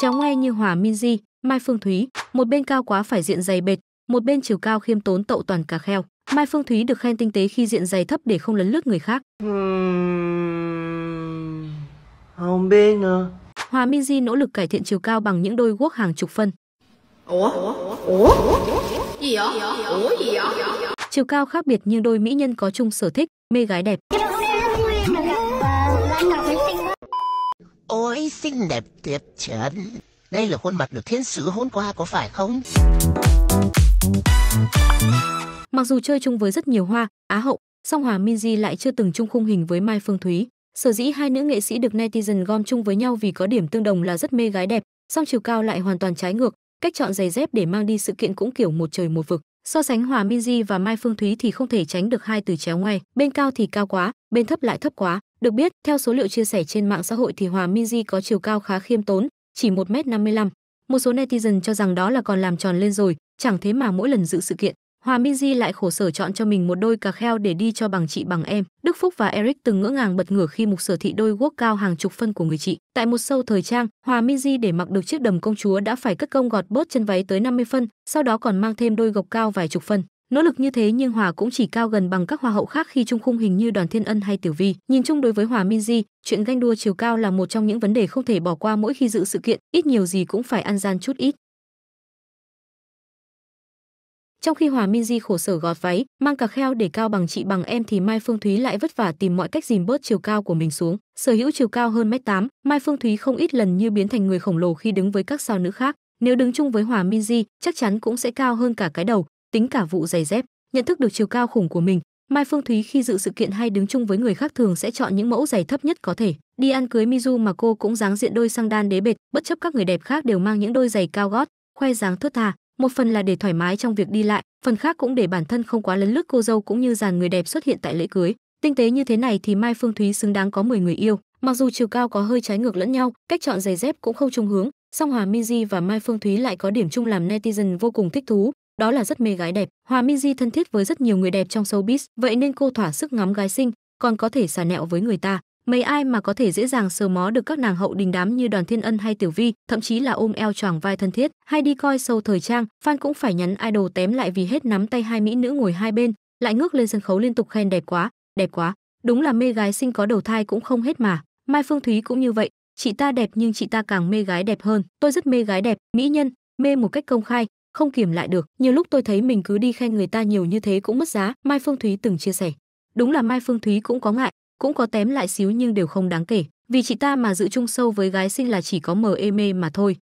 Chéo ngoe như Hòa Minji, Mai Phương Thúy, một bên cao quá phải diện dày bệt, một bên chiều cao khiêm tốn tậu toàn cả kheo. Mai Phương Thúy được khen tinh tế khi diện dày thấp để không lấn lướt người khác. Hmm, không biết nữa. Hòa Minji nỗ lực cải thiện chiều cao bằng những đôi guốc hàng chục phân. Ủa? Ủa? Gì vậy? Ủa gì vậy? Chiều cao khác biệt nhưng đôi mỹ nhân có chung sở thích, mê gái đẹp. Bạn Ngọc với Tinh Ôi xinh đẹp tuyệt trần Đây là khuôn mặt được thiên sứ hôn qua có phải không? Mặc dù chơi chung với rất nhiều hoa, Á hậu, song Hòa Minzy lại chưa từng chung khung hình với Mai Phương Thúy. Sở dĩ hai nữ nghệ sĩ được netizen gom chung với nhau vì có điểm tương đồng là rất mê gái đẹp, song chiều cao lại hoàn toàn trái ngược, cách chọn giày dép để mang đi sự kiện cũng kiểu một trời một vực. So sánh Hòa Minzy và Mai Phương Thúy thì không thể tránh được hai từ chéo ngoe, bên cao thì cao quá, bên thấp lại thấp quá, được biết, theo số liệu chia sẻ trên mạng xã hội thì Hòa Minzy có chiều cao khá khiêm tốn, chỉ 1m55. Một số netizen cho rằng đó là còn làm tròn lên rồi, chẳng thế mà mỗi lần dự sự kiện, Hòa Minzy lại khổ sở chọn cho mình một đôi cà kheo để đi cho bằng chị bằng em. Đức Phúc và Eric từng ngỡ ngàng bật ngửa khi mục sở thị đôi guốc cao hàng chục phân của người chị. Tại một show thời trang, Hòa Minzy để mặc được chiếc đầm công chúa đã phải cất công gọt bớt chân váy tới 50 phân, sau đó còn mang thêm đôi gộc cao vài chục phân. Nỗ lực như thế nhưng Hòa cũng chỉ cao gần bằng các hoa hậu khác khi chung khung hình như Đoàn Thiên Ân hay Tiểu Vi. Nhìn chung đối với Hòa minji chuyện ganh đua chiều cao là một trong những vấn đề không thể bỏ qua mỗi khi dự sự kiện, ít nhiều gì cũng phải ăn gian chút ít. Trong khi Hòa minji khổ sở gọt váy, mang cà kheo để cao bằng chị bằng em thì Mai Phương Thúy lại vất vả tìm mọi cách dìm bớt chiều cao của mình xuống. Sở hữu chiều cao hơn mét 8, Mai Phương Thúy không ít lần như biến thành người khổng lồ khi đứng với các sao nữ khác. Nếu đứng chung với Hòa minji chắc chắn cũng sẽ cao hơn cả cái đầu, tính cả vụ giày dép nhận thức được chiều cao khủng của mình mai phương thúy khi dự sự kiện hay đứng chung với người khác thường sẽ chọn những mẫu giày thấp nhất có thể đi ăn cưới mizu mà cô cũng dáng diện đôi sang đan đế bệt bất chấp các người đẹp khác đều mang những đôi giày cao gót khoe dáng thướt tha một phần là để thoải mái trong việc đi lại phần khác cũng để bản thân không quá lấn lướt cô dâu cũng như dàn người đẹp xuất hiện tại lễ cưới tinh tế như thế này thì mai phương thúy xứng đáng có 10 người yêu mặc dù chiều cao có hơi trái ngược lẫn nhau cách chọn giày dép cũng không chung hướng song hòa minzy và mai phương thúy lại có điểm chung làm netizen vô cùng thích thú đó là rất mê gái đẹp. Hòa Minzy thân thiết với rất nhiều người đẹp trong showbiz, vậy nên cô thỏa sức ngắm gái xinh, còn có thể xả nẹo với người ta. Mấy ai mà có thể dễ dàng sờ mó được các nàng hậu đình đám như Đoàn Thiên Ân hay Tiểu Vi, thậm chí là ôm eo choàng vai thân thiết, hay đi coi show thời trang, fan cũng phải nhắn idol tém lại vì hết nắm tay hai mỹ nữ ngồi hai bên, lại ngước lên sân khấu liên tục khen đẹp quá, đẹp quá. Đúng là mê gái xinh có đầu thai cũng không hết mà. Mai Phương Thúy cũng như vậy, chị ta đẹp nhưng chị ta càng mê gái đẹp hơn. Tôi rất mê gái đẹp, mỹ nhân, mê một cách công khai, không kiềm lại được nhiều lúc tôi thấy mình cứ đi khen người ta nhiều như thế cũng mất giá mai phương thúy từng chia sẻ đúng là mai phương thúy cũng có ngại cũng có tém lại xíu nhưng đều không đáng kể vì chị ta mà giữ chung sâu với gái sinh là chỉ có mờ ê e mê e mà thôi